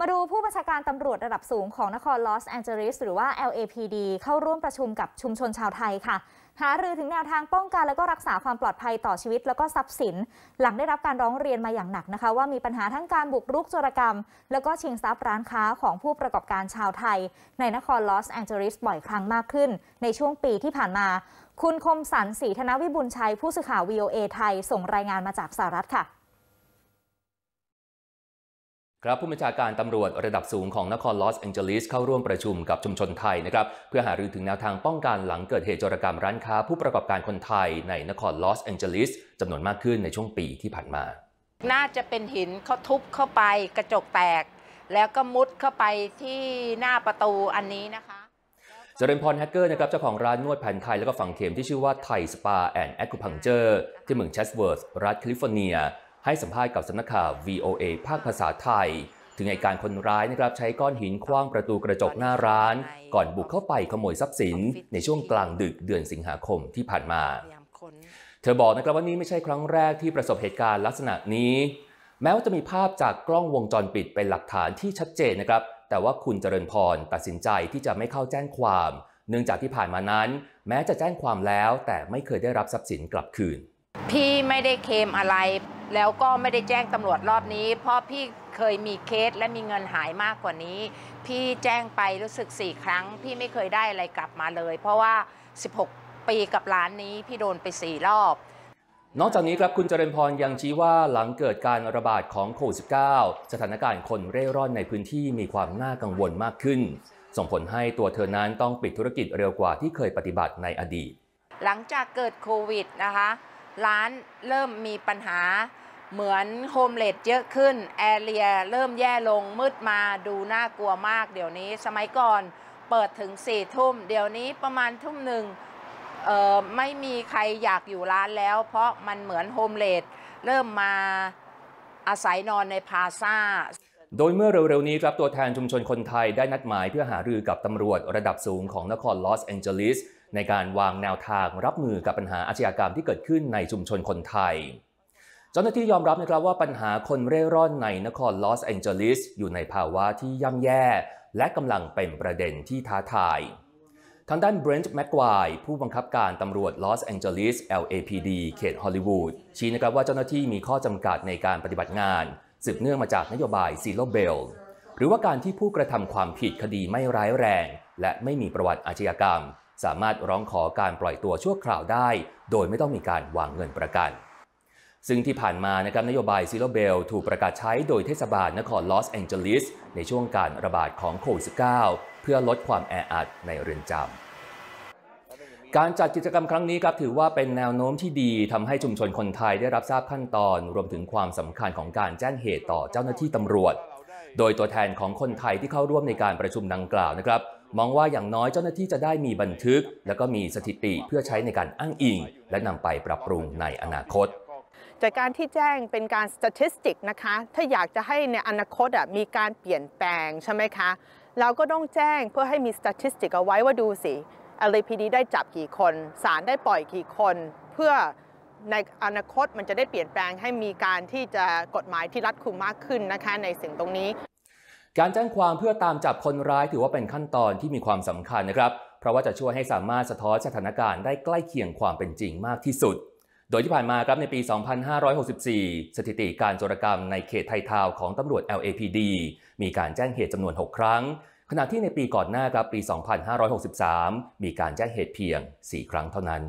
มาดูผู้บัญชาการตำรวจระดับสูงของนครลอสแอนเจลิสหรือว่า LAPD เข้าร่วมประชุมกับชุมชนชาวไทยค่ะ หารือถึงแนวทางป้องกันและก็รักษาความปลอดภัยต่อชีวิตและก็ทรัพย์สิน หลังได้รับการร้องเรียนมาอย่างหนักนะคะ ว่ามีปัญหาทั้งการบุกรุกโจรกรรม และก็ชิงทรัพย์ร้านค้าของผู้ประกอบการชาวไทยในนครลอสแอนเจลิสบ่อยครั้งมากขึ้นในช่วงปีที่ผ่านมา คุณคมสันศรีธนวิบุญชัยผู้สื่อข่าว VOA ไทย ส่งรายงานมาจากสหรัฐค่ะครับผู้บัญชาการตำรวจระดับสูงของนครลอสแองเจลิสเข้าร่วมประชุมกับชุมชนไทยนะครับเพื่อหารือถึงแนวทางป้องกันหลังเกิดเหตุจรกรรมร้านค้า ผู้ประกอบการคนไทยในนครลอสแองเจลิสจำนวนมากขึ้นในช่วงปีที่ผ่านมา น่าจะเป็นหินเขาทุบเข้าไปกระจกแตก แล้วก็มุดเข้าไปที่หน้าประตูอันนี้นะคะจริญพรแฮกเกอร์นะครับเจ้าของร้านนวดแผนไทยและก็ฝังเข็มที่ชื่อว่าไทยสปาแอนด์แอคูพังเจอร์ที่เมืองเชสเวิร์ธรัฐแคลิฟอร์เนียให้สัมภาษณ์กับสำนักข่าว VOA ภาคภาษาไทย ถึงเหตุการณ์คนร้ายนะครับ ใช้ก้อนหินคว้างประตูกระจกหน้าร้าน ก่อนบุกเข้าไปขโมยทรัพย์สินในช่วงกลางดึกเดือนสิงหาคมที่ผ่านมา เธอบอกนะครับว่านี้ไม่ใช่ครั้งแรกที่ประสบเหตุการณ์ลักษณะนี้ แม้ว่าจะมีภาพจากกล้องวงจรปิดเป็นหลักฐานที่ชัดเจนนะครับ แต่ว่าคุณเจริญพรตัดสินใจที่จะไม่เข้าแจ้งความ เนื่องจากที่ผ่านมานั้น แม้จะแจ้งความแล้วแต่ไม่เคยได้รับทรัพย์สินกลับคืน พี่ไม่ได้เคมอะไรแล้วก็ไม่ได้แจ้งตำรวจรอบนี้ เพราะพี่เคยมีเคสและมีเงินหายมากกว่านี้ พี่แจ้งไปรู้สึกสี่ครั้ง พี่ไม่เคยได้อะไรกลับมาเลย เพราะว่า 16 ปีกับร้านนี้ พี่โดนไปสี่รอบ นอกจากนี้ครับคุณเจริญพรยังชี้ว่าหลังเกิดการระบาดของโควิด -19 สถานการณ์คนเร่ร่อนในพื้นที่มีความน่ากังวลมากขึ้น ส่งผลให้ตัวเธอนั้นต้องปิดธุรกิจเร็วกว่าที่เคยปฏิบัติในอดีตหลังจากเกิดโควิดนะคะร้านเริ่มมีปัญหาเหมือนโฮมเลดเยอะขึ้นแอเรียเริ่มแย่ลงมืดมาดูน่ากลัวมากเดี๋ยวนี้สมัยก่อนเปิดถึงสี่ทุ่ม เดี๋ยวนี้ประมาณทุ่มหนึ่งไม่มีใครอยากอยู่ร้านแล้ว เพราะมันเหมือนโฮมเลดเริ่มมาอาศัยนอนในพาซาโดยเมื่อเร็วๆนี้ครับตัวแทนชุมชนคนไทยได้นัดหมายเพื่อหารือกับตำรวจระดับสูง ของนครลอสแองเจลิสในการวางแนวทางรับมือกับปัญหาอาชญากรรมที่เกิดขึ้นในชุมชนคนไทย เจ้าหน้าที่ยอมรับนะครับว่าปัญหาคนเร่ร่อนในนครลอสแองเจลิสอยู่ในภาวะที่ย่ำแย่ และกำลังเป็นประเด็นที่ท้าทาย ทางด้านเบรนท์แม็กควายผู้บังคับการตำรวจลอสแองเจลิส LAPD เขตฮอลลีวูดชี้นะครับว่าเจ้าหน้าที่มีข้อจำกัดในการปฏิบัติงานสืบเนื่องมาจากนโยบายซีโรเบลหรือว่าการที่ผู้กระทำความผิดคดีไม่ร้ายแรง และไม่มีประวัติอาชญากรรมสามารถร้องขอการปล่อยตัวชั่วคราวได้ โดยไม่ต้องมีการวางเงินประกัน ซึ่งที่ผ่านมานะครับนโยบายซิโลเบลถูกประกาศใช้โดยเทศบาลนครลอสแองเจลิสในช่วงการระบาดของโควิด -19 เพื่อลดความแออัดในเรือนจำ การจัดกิจกรรมครั้งนี้ครับถือว่าเป็นแนวโน้มที่ดีทำให้ชุมชนคนไทยได้รับทราบขั้นตอน รวมถึงความสำคัญของการแจ้งเหตุต่อเจ้าหน้าที่ตำรวจ โดยตัวแทนของคนไทยที่เข้าร่วมในการประชุมดังกล่าวนะครับมองว่าอย่างน้อยเจ้าหน้าที่จะได้มีบันทึก และก็มีสถิติเพื่อใช้ในการอ้างอิงและนำไปปรับปรุงในอนาคตจากการที่แจ้งเป็นการสถิตินะคะ ถ้าอยากจะให้ในอนาคตมีการเปลี่ยนแปลงใช่ไหมคะ เราก็ต้องแจ้งเพื่อให้มีสถิติเอาไว้ว่าดูสิ LAPD ได้จับกี่คน สารได้ปล่อยกี่คน เพื่อในอนาคตมันจะได้เปลี่ยนแปลง ให้มีการที่จะกฎหมายที่รัดคุมมากขึ้นนะคะในสิ่งตรงนี้การแจ้งความเพื่อตามจับคนร้ายถือว่าเป็นขั้นตอนที่มีความสำคัญนะครับ เพราะว่าจะช่วยให้สามารถสะท้อนสถานการณ์ได้ใกล้เคียงความเป็นจริงมากที่สุด โดยที่ผ่านมาครับในปี 2564 สถิติการโจรกรรมในเขตไททาวของตำรวจ LAPD มีการแจ้งเหตุจำนวน 6 ครั้ง ขณะที่ในปีก่อนหน้าครับปี 2563 มีการแจ้งเหตุเพียง 4 ครั้งเท่านั้น